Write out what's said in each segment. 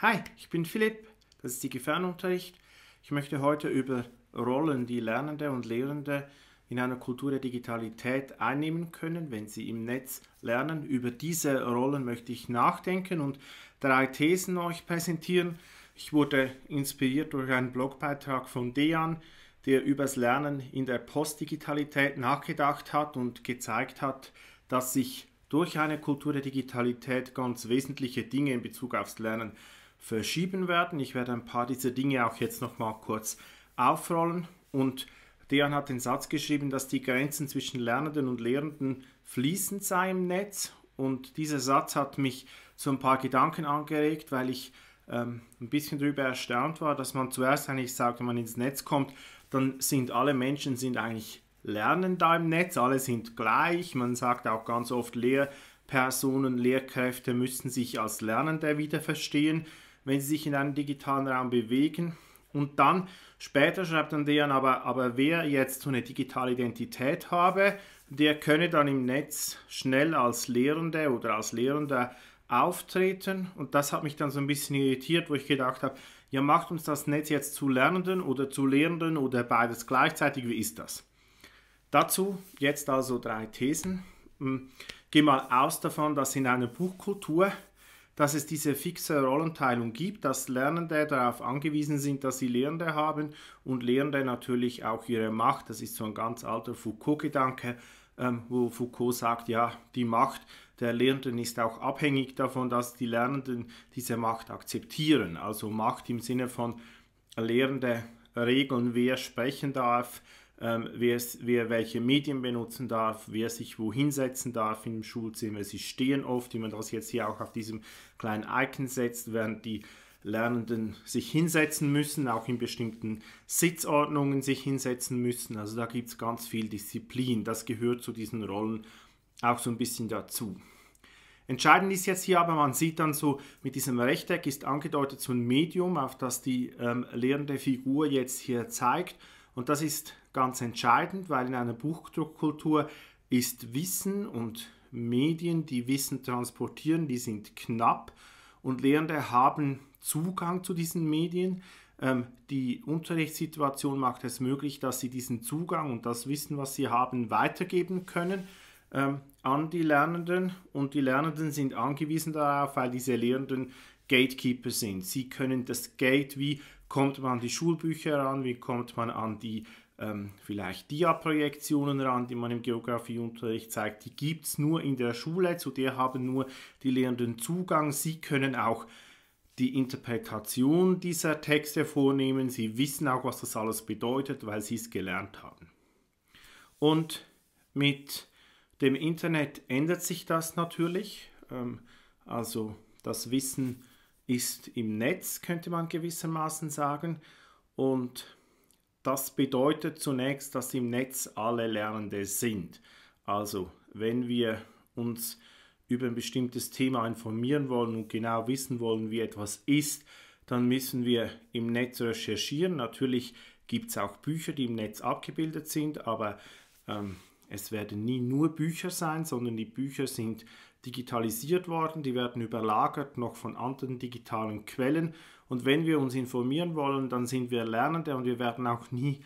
Hi, ich bin Philipp, das ist die Gefährdenunterricht. Ich möchte heute über Rollen, die Lernende und Lehrende in einer Kultur der Digitalität einnehmen können, wenn sie im Netz lernen. Über diese Rollen möchte ich nachdenken und drei Thesen euch präsentieren. Ich wurde inspiriert durch einen Blogbeitrag von Dejan, der übers Lernen in der Postdigitalität nachgedacht hat und gezeigt hat, dass sich durch eine Kultur der Digitalität ganz wesentliche Dinge in Bezug aufs Lernen verschieben werden. Ich werde ein paar dieser Dinge auch jetzt noch mal kurz aufrollen. Und Dejan hat den Satz geschrieben, dass die Grenzen zwischen Lernenden und Lehrenden fließend seien im Netz. Und dieser Satz hat mich zu ein paar Gedanken angeregt, weil ich ähm, ein bisschen darüber erstaunt war, dass man zuerst eigentlich sagt, wenn man ins Netz kommt, dann sind alle Menschen sind eigentlich Lernen da im Netz, alle sind gleich. Man sagt auch ganz oft, Lehrpersonen, Lehrkräfte müssen sich als Lernende wieder verstehen wenn sie sich in einem digitalen Raum bewegen. Und dann später schreibt dann Dejan, aber, aber wer jetzt so eine digitale Identität habe, der könne dann im Netz schnell als Lehrende oder als Lehrender auftreten. Und das hat mich dann so ein bisschen irritiert, wo ich gedacht habe, ja, macht uns das Netz jetzt zu Lernenden oder zu Lehrenden oder beides gleichzeitig? Wie ist das? Dazu jetzt also drei Thesen. Hm, geh mal aus davon, dass in einer Buchkultur dass es diese fixe Rollenteilung gibt, dass Lernende darauf angewiesen sind, dass sie Lehrende haben und Lehrende natürlich auch ihre Macht. Das ist so ein ganz alter Foucault-Gedanke, ähm, wo Foucault sagt, ja, die Macht der Lehrenden ist auch abhängig davon, dass die Lernenden diese Macht akzeptieren. Also Macht im Sinne von Lehrende regeln, wer sprechen darf, ähm, wer, wer, welche Medien benutzen darf, wer sich wo hinsetzen darf im Schulzimmer. Sie stehen oft, wie man das jetzt hier auch auf diesem kleinen Icon setzt, während die Lernenden sich hinsetzen müssen, auch in bestimmten Sitzordnungen sich hinsetzen müssen. Also da gibt es ganz viel Disziplin. Das gehört zu diesen Rollen auch so ein bisschen dazu. Entscheidend ist jetzt hier aber, man sieht dann so, mit diesem Rechteck ist angedeutet so ein Medium, auf das die ähm, lehrende Figur jetzt hier zeigt. Und das ist ganz entscheidend, weil in einer Buchdruckkultur ist Wissen und Medien, die Wissen transportieren, die sind knapp und Lehrende haben Zugang zu diesen Medien. Ähm, die Unterrichtssituation macht es möglich, dass sie diesen Zugang und das Wissen, was sie haben, weitergeben können ähm, an die Lernenden und die Lernenden sind angewiesen darauf, weil diese Lehrenden Gatekeeper sind. Sie können das Gate, wie kommt man an die Schulbücher ran, wie kommt man an die ähm, vielleicht Dia-Projektionen ran, die man im Geografieunterricht zeigt. Die gibt es nur in der Schule, zu der haben nur die Lehrenden Zugang. Sie können auch die Interpretation dieser Texte vornehmen. Sie wissen auch, was das alles bedeutet, weil sie es gelernt haben. Und mit dem Internet ändert sich das natürlich. Ähm, also das Wissen ist im Netz, könnte man gewissermaßen sagen. Und das bedeutet zunächst, dass im Netz alle Lernende sind. Also wenn wir uns über ein bestimmtes Thema informieren wollen und genau wissen wollen, wie etwas ist, dann müssen wir im Netz recherchieren. Natürlich gibt es auch Bücher, die im Netz abgebildet sind, aber ähm, es werden nie nur Bücher sein, sondern die Bücher sind digitalisiert worden, die werden überlagert noch von anderen digitalen Quellen und wenn wir uns informieren wollen, dann sind wir Lernende und wir werden auch nie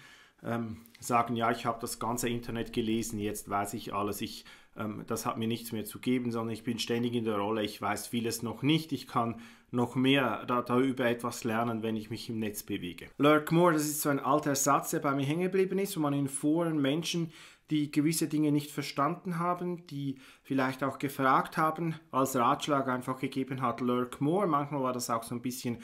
ähm, sagen, ja, ich habe das ganze Internet gelesen, jetzt weiß ich alles, ich, ähm, das hat mir nichts mehr zu geben, sondern ich bin ständig in der Rolle, ich weiß vieles noch nicht, ich kann noch mehr da, darüber etwas lernen, wenn ich mich im Netz bewege. Lurk more, das ist so ein alter Satz, der bei mir hängen geblieben ist, wo man in Foren Menschen, die gewisse Dinge nicht verstanden haben, die vielleicht auch gefragt haben, als Ratschlag einfach gegeben hat, lurk more. Manchmal war das auch so ein bisschen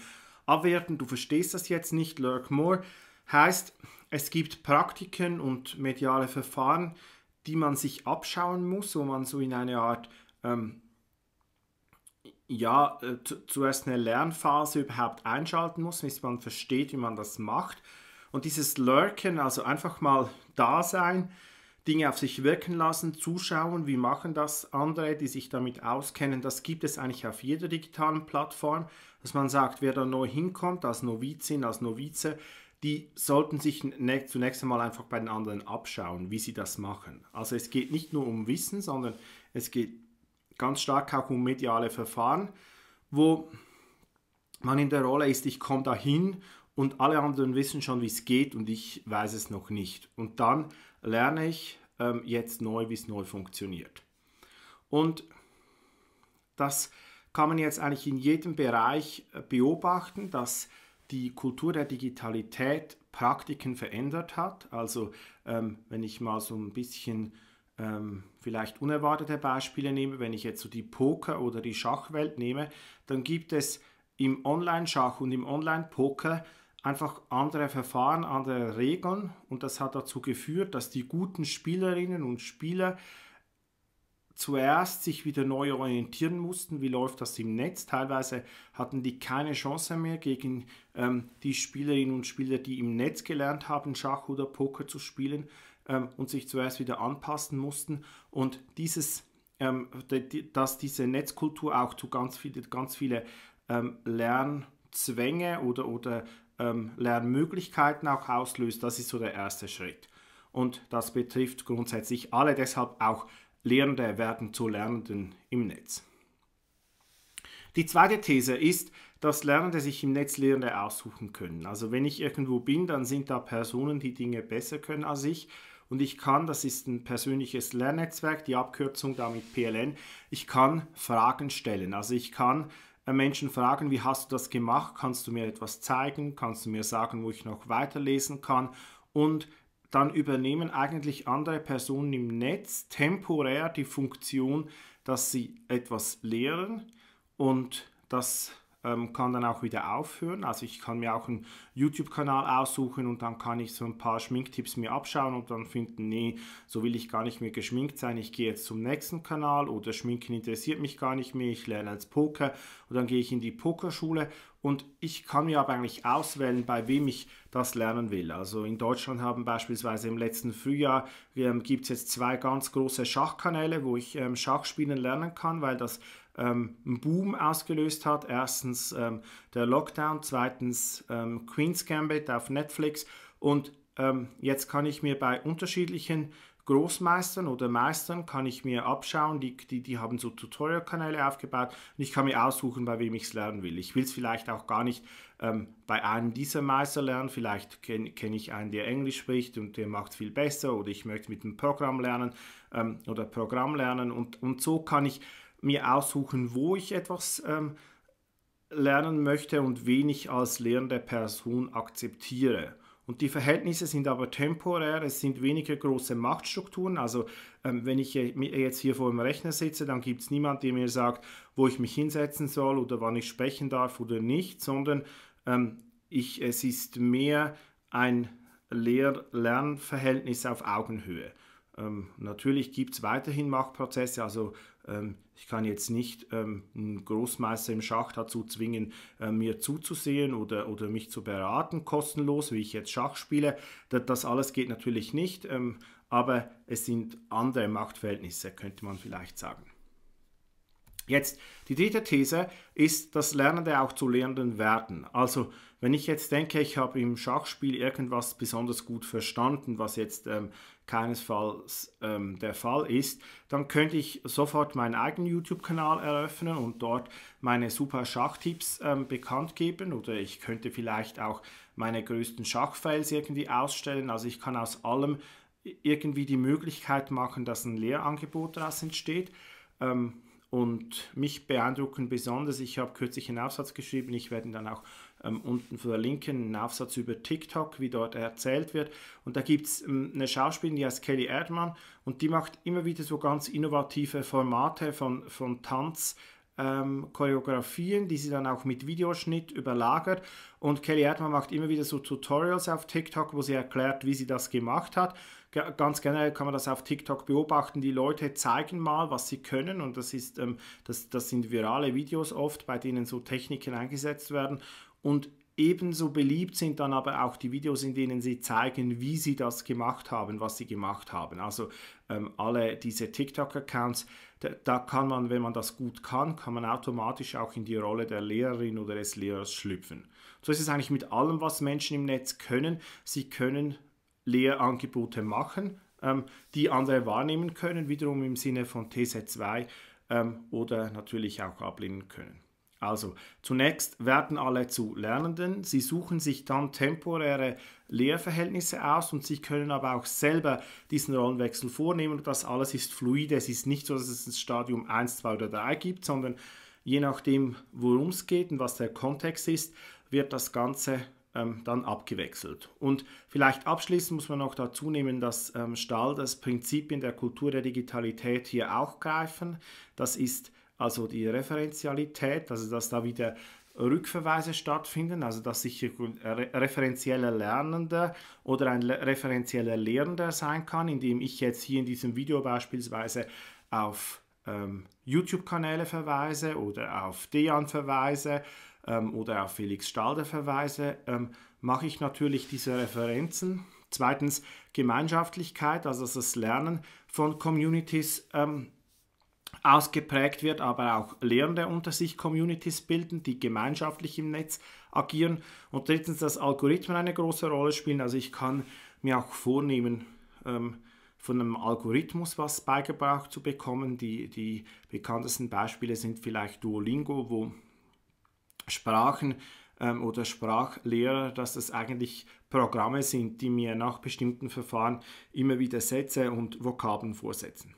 abwerten, du verstehst das jetzt nicht, lurk more, heißt, es gibt Praktiken und mediale Verfahren, die man sich abschauen muss, wo man so in eine Art, ähm, ja, äh, zuerst eine Lernphase überhaupt einschalten muss, bis man versteht, wie man das macht. Und dieses Lurken, also einfach mal da sein, Dinge auf sich wirken lassen, zuschauen, wie machen das andere, die sich damit auskennen. Das gibt es eigentlich auf jeder digitalen Plattform, dass man sagt, wer da neu hinkommt, als Novizin, als Novize, die sollten sich ne-, zunächst einmal einfach bei den anderen abschauen, wie sie das machen. Also es geht nicht nur um Wissen, sondern es geht ganz stark auch um mediale Verfahren, wo man in der Rolle ist, ich komme dahin und alle anderen wissen schon, wie es geht und ich weiß es noch nicht. Und dann lerne ich ähm, jetzt neu, wie es neu funktioniert. Und das kann man jetzt eigentlich in jedem Bereich äh, beobachten, dass die Kultur der Digitalität Praktiken verändert hat. Also ähm, wenn ich mal so ein bisschen ähm, vielleicht unerwartete Beispiele nehme, wenn ich jetzt so die Poker- oder die Schachwelt nehme, dann gibt es im Online-Schach und im Online-Poker einfach andere Verfahren, andere Regeln und das hat dazu geführt, dass die guten Spielerinnen und Spieler zuerst sich wieder neu orientieren mussten, wie läuft das im Netz. Teilweise hatten die keine Chance mehr gegen ähm, die Spielerinnen und Spieler, die im Netz gelernt haben, Schach oder Poker zu spielen ähm, und sich zuerst wieder anpassen mussten. Und dieses, ähm, dass diese Netzkultur auch zu ganz, viele, ganz viele ähm, Lernzwänge oder, oder ähm, Lernmöglichkeiten auch auslöst, das ist so der erste Schritt. Und das betrifft grundsätzlich alle, deshalb auch Lehrende werden zu Lernenden im Netz. Die zweite These ist, dass Lernende sich im Netz Lehrende aussuchen können. Also wenn ich irgendwo bin, dann sind da Personen, die Dinge besser können als ich. Und ich kann, das ist ein persönliches Lernnetzwerk, die Abkürzung damit PLN, ich kann Fragen stellen. Also ich kann äh, Menschen fragen, wie hast du das gemacht? Kannst du mir etwas zeigen? Kannst du mir sagen, wo ich noch weiterlesen kann? Und dann übernehmen eigentlich andere Personen im Netz temporär die Funktion, dass sie etwas lehren und dass ähm, kann dann auch wieder aufhören. Also ich kann mir auch einen YouTube-Kanal aussuchen und dann kann ich so ein paar Schminktipps mir abschauen und dann finden, nee, so will ich gar nicht mehr geschminkt sein, ich gehe jetzt zum nächsten Kanal oder Schminken interessiert mich gar nicht mehr, ich lerne jetzt Poker und dann gehe ich in die Pokerschule und ich kann mir aber eigentlich auswählen, bei wem ich das lernen will. Also in Deutschland haben beispielsweise im letzten Frühjahr ähm, gibt es jetzt zwei ganz große Schachkanäle, wo ich ähm, Schachspielen lernen kann, weil das ähm, einen Boom ausgelöst hat. Erstens ähm, der Lockdown, zweitens ähm, Queen's Gambit auf Netflix und ähm, jetzt kann ich mir bei unterschiedlichen Großmeistern oder Meistern kann ich mir abschauen, die, die, die haben so Tutorial-Kanäle aufgebaut und ich kann mir aussuchen, bei wem ich es lernen will. Ich will es vielleicht auch gar nicht ähm, bei einem dieser Meister lernen, vielleicht kenne kenn ich einen, der Englisch spricht und der macht viel besser oder ich möchte mit einem Programm lernen ähm, oder Programm lernen und, und so kann ich mir aussuchen, wo ich etwas ähm, lernen möchte und wen ich als lehrende Person akzeptiere. Und die Verhältnisse sind aber temporär, es sind weniger große Machtstrukturen. Also ähm, wenn ich jetzt hier vor dem Rechner sitze, dann gibt es niemanden, der mir sagt, wo ich mich hinsetzen soll oder wann ich sprechen darf oder nicht, sondern ähm, ich, es ist mehr ein Lehr-Lernverhältnis auf Augenhöhe. Ähm, natürlich gibt es weiterhin Machtprozesse, also ähm, ich kann jetzt nicht ähm, einen Großmeister im Schach dazu zwingen, äh, mir zuzusehen oder, oder mich zu beraten, kostenlos, wie ich jetzt Schach spiele. Das, alles geht natürlich nicht, ähm, aber es sind andere Machtverhältnisse, könnte man vielleicht sagen. Jetzt, die dritte These ist, dass Lernende auch zu lernenden werden. Also, wenn ich jetzt denke, ich habe im Schachspiel irgendwas besonders gut verstanden, was jetzt ähm, keinesfalls ähm, der Fall ist, dann könnte ich sofort meinen eigenen YouTube-Kanal eröffnen und dort meine super Schachtipps ähm, bekannt geben oder ich könnte vielleicht auch meine größten Schachfiles irgendwie ausstellen. Also ich kann aus allem irgendwie die Möglichkeit machen, dass ein Lehrangebot daraus entsteht. Ähm, und mich beeindrucken besonders. Ich habe kürzlich einen Aufsatz geschrieben, ich werde ihn dann auch ähm, unten verlinken, einen Aufsatz über TikTok, wie dort erzählt wird. Und da gibt es ähm, eine Schauspielerin, die heißt Kelly Erdmann und die macht immer wieder so ganz innovative Formate von, von Tanz ähm, Choreografien, die sie dann auch mit Videoschnitt überlagert. Und Kelly Erdmann macht immer wieder so Tutorials auf TikTok, wo sie erklärt, wie sie das gemacht hat. G ganz generell kann man das auf TikTok beobachten. Die Leute zeigen mal, was sie können. Und das, ist, ähm, das, das sind virale Videos oft, bei denen so Techniken eingesetzt werden. Und Ebenso beliebt sind dann aber auch die Videos, in denen sie zeigen, wie sie das gemacht haben, was sie gemacht haben. Also ähm, alle diese TikTok-Accounts, da, da, kann man, wenn man das gut kann, kann man automatisch auch in die Rolle der Lehrerin oder des Lehrers schlüpfen. So ist es eigentlich mit allem, was Menschen im Netz können. Sie können Lehrangebote machen, ähm, die andere wahrnehmen können, wiederum im Sinne von TC2 ähm, oder natürlich auch ablehnen können. Also, zunächst werden alle zu Lernenden. Sie suchen sich dann temporäre Lehrverhältnisse aus und sie können aber auch selber diesen Rollenwechsel vornehmen. Das alles ist fluide. Es ist nicht so, dass es ein Stadium 1, 2 oder 3 gibt, sondern je nachdem, worum es geht und was der Kontext ist, wird das Ganze ähm, dann abgewechselt. Und vielleicht abschließend muss man noch dazu nehmen, dass ähm, Stahl das Prinzip in der Kultur der Digitalität hier auch greifen. Das ist also die Referenzialität, also dass da wieder Rückverweise stattfinden, also dass ich ein referenzieller Lernender oder ein referenzieller Lehrender sein kann, indem ich jetzt hier in diesem Video beispielsweise auf ähm, YouTube-Kanäle verweise oder auf Dejan verweise ähm, oder auf Felix Stalder verweise, ähm, mache ich natürlich diese Referenzen. Zweitens Gemeinschaftlichkeit, also das Lernen von Communities ähm, ausgeprägt wird, aber auch Lehrende unter sich Communities bilden, die gemeinschaftlich im Netz agieren. Und drittens, dass Algorithmen eine große Rolle spielen. Also ich kann mir auch vornehmen, ähm, von einem Algorithmus was beigebracht zu bekommen. Die, die bekanntesten Beispiele sind vielleicht Duolingo, wo Sprachen ähm, oder Sprachlehrer, dass das eigentlich Programme sind, die mir nach bestimmten Verfahren immer wieder Sätze und Vokabeln vorsetzen.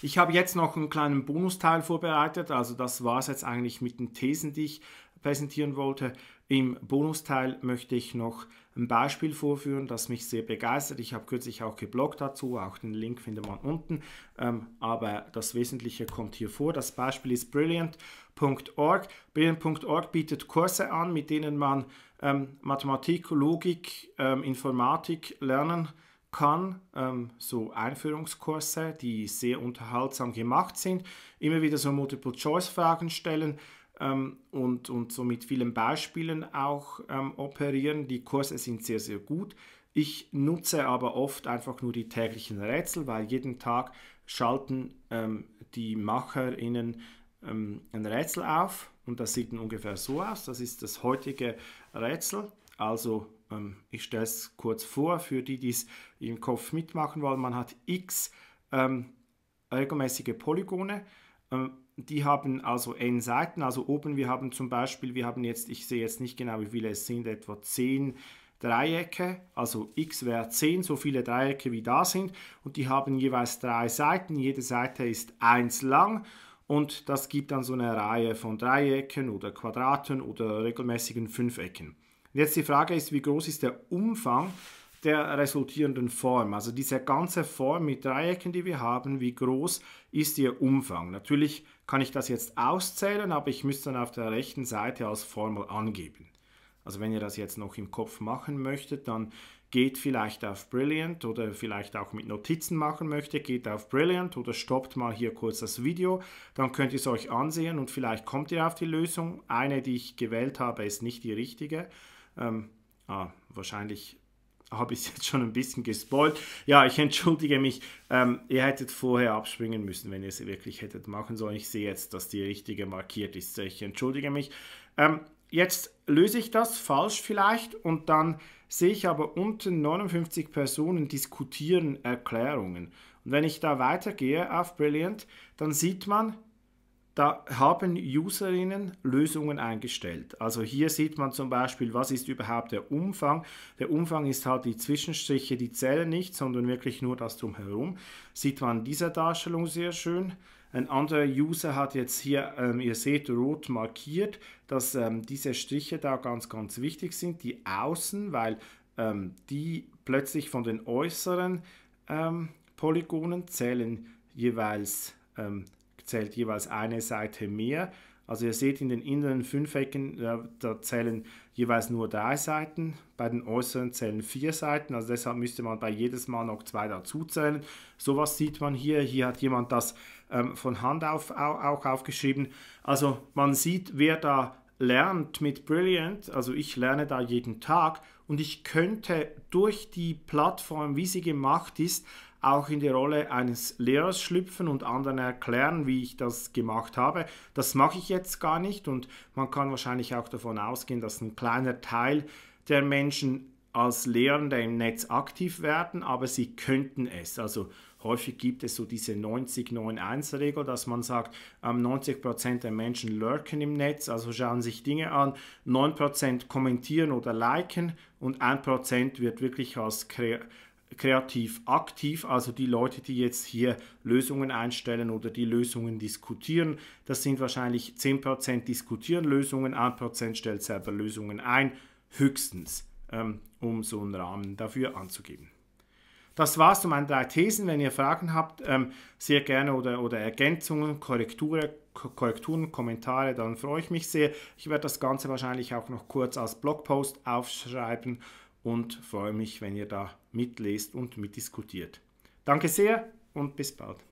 Ich habe jetzt noch einen kleinen Bonusteil vorbereitet, also das war es jetzt eigentlich mit den Thesen, die ich präsentieren wollte. Im Bonusteil möchte ich noch ein Beispiel vorführen, das mich sehr begeistert. Ich habe kürzlich auch gebloggt dazu, auch den Link findet man unten. Ähm, aber das Wesentliche kommt hier vor. Das Beispiel ist brilliant.org. Brilliant.org bietet Kurse an, mit denen man ähm, Mathematik, Logik, ähm, Informatik lernen kann kann, ähm, so Einführungskurse, die sehr unterhaltsam gemacht sind, immer wieder so Multiple-Choice-Fragen stellen ähm, und, und so mit vielen Beispielen auch ähm, operieren. Die Kurse sind sehr, sehr gut. Ich nutze aber oft einfach nur die täglichen Rätsel, weil jeden Tag schalten ähm, die MacherInnen ähm, ein Rätsel auf und das sieht ungefähr so aus. Das ist das heutige Rätsel. Also ähm, ich stelle es kurz vor, für die, die es im Kopf mitmachen wollen. Man hat x ähm, regelmäßige Polygone. Ähm, die haben also n Seiten. Also oben, wir haben zum Beispiel, wir haben jetzt, ich sehe jetzt nicht genau, wie viele es sind, etwa 10 Dreiecke, also x wäre 10, so viele Dreiecke wie da sind und die haben jeweils drei Seiten, jede Seite ist 1 lang und das gibt dann so eine Reihe von Dreiecken oder Quadraten oder regelmäßigen Fünfecken. Jetzt die Frage ist, wie groß ist der Umfang der resultierenden Form? Also diese ganze Form mit Dreiecken, die wir haben, wie groß ist ihr Umfang? Natürlich kann ich das jetzt auszählen, aber ich müsste dann auf der rechten Seite als Formel angeben. Also wenn ihr das jetzt noch im Kopf machen möchtet, dann geht vielleicht auf Brilliant oder vielleicht auch mit Notizen machen möchte, geht auf Brilliant oder stoppt mal hier kurz das Video, dann könnt ihr es euch ansehen und vielleicht kommt ihr auf die Lösung. Eine, die ich gewählt habe, ist nicht die richtige. Ähm, ah, wahrscheinlich habe ich es jetzt schon ein bisschen gespoilt. Ja, ich entschuldige mich. Ähm, ihr hättet vorher abspringen müssen, wenn ihr es wirklich hättet machen sollen. Ich sehe jetzt, dass die richtige markiert ist. Ich entschuldige mich. Ähm, jetzt löse ich das falsch vielleicht und dann sehe ich aber unten 59 Personen diskutieren Erklärungen. Und wenn ich da weitergehe auf Brilliant, dann sieht man, da haben Userinnen Lösungen eingestellt. Also hier sieht man zum Beispiel, was ist überhaupt der Umfang. Der Umfang ist halt die Zwischenstriche, die zählen nicht, sondern wirklich nur das drumherum. Sieht man in dieser Darstellung sehr schön. Ein anderer User hat jetzt hier, ähm, ihr seht, rot markiert, dass ähm, diese Striche da ganz, ganz wichtig sind, die außen, weil ähm, die plötzlich von den äußeren ähm, Polygonen zählen jeweils ähm, zählt jeweils eine Seite mehr. Also ihr seht in den inneren Fünfecken, da zählen jeweils nur drei Seiten, bei den äußeren zählen vier Seiten, also deshalb müsste man bei jedes Mal noch zwei dazu zählen. Sowas sieht man hier, hier hat jemand das ähm, von Hand auf, auch aufgeschrieben. Also man sieht, wer da lernt mit Brilliant, also ich lerne da jeden Tag und ich könnte durch die Plattform, wie sie gemacht ist, auch in die Rolle eines Lehrers schlüpfen und anderen erklären, wie ich das gemacht habe. Das mache ich jetzt gar nicht und man kann wahrscheinlich auch davon ausgehen, dass ein kleiner Teil der Menschen als Lehrende im Netz aktiv werden, aber sie könnten es. Also häufig gibt es so diese 90-9-1-Regel, dass man sagt, 90% ähm, der Menschen lurken im Netz, also schauen sich Dinge an, 9% kommentieren oder liken und 1% wird wirklich als Kreativ kreativ aktiv, also die Leute, die jetzt hier Lösungen einstellen oder die Lösungen diskutieren, das sind wahrscheinlich 10% diskutieren Lösungen, 1% stellt selber Lösungen ein, höchstens, ähm, um so einen Rahmen dafür anzugeben. Das war es zu meinen drei Thesen. Wenn ihr Fragen habt, ähm, sehr gerne oder, oder Ergänzungen, Korrekturen, Korrekturen, Kommentare, dann freue ich mich sehr. Ich werde das Ganze wahrscheinlich auch noch kurz als Blogpost aufschreiben und freue mich, wenn ihr da mitlest und mitdiskutiert. Danke sehr und bis bald.